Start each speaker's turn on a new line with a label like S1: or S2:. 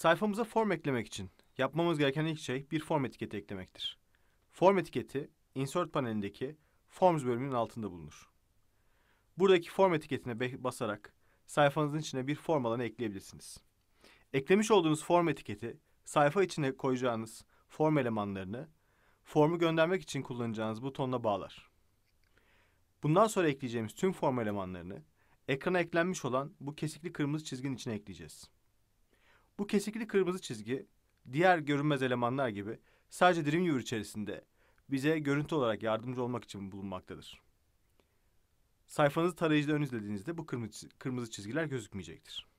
S1: Sayfamıza form eklemek için yapmamız gereken ilk şey bir form etiketi eklemektir. Form etiketi Insert panelindeki Forms bölümünün altında bulunur. Buradaki form etiketine basarak sayfanızın içine bir form alanı ekleyebilirsiniz. Eklemiş olduğunuz form etiketi sayfa içine koyacağınız form elemanlarını formu göndermek için kullanacağınız butonla bağlar. Bundan sonra ekleyeceğimiz tüm form elemanlarını ekrana eklenmiş olan bu kesikli kırmızı çizginin içine ekleyeceğiz. Bu kesikli kırmızı çizgi diğer görünmez elemanlar gibi sadece Dreamweaver içerisinde bize görüntü olarak yardımcı olmak için bulunmaktadır. Sayfanızı tarayıcıda ön izlediğinizde bu kırmızı çizgiler gözükmeyecektir.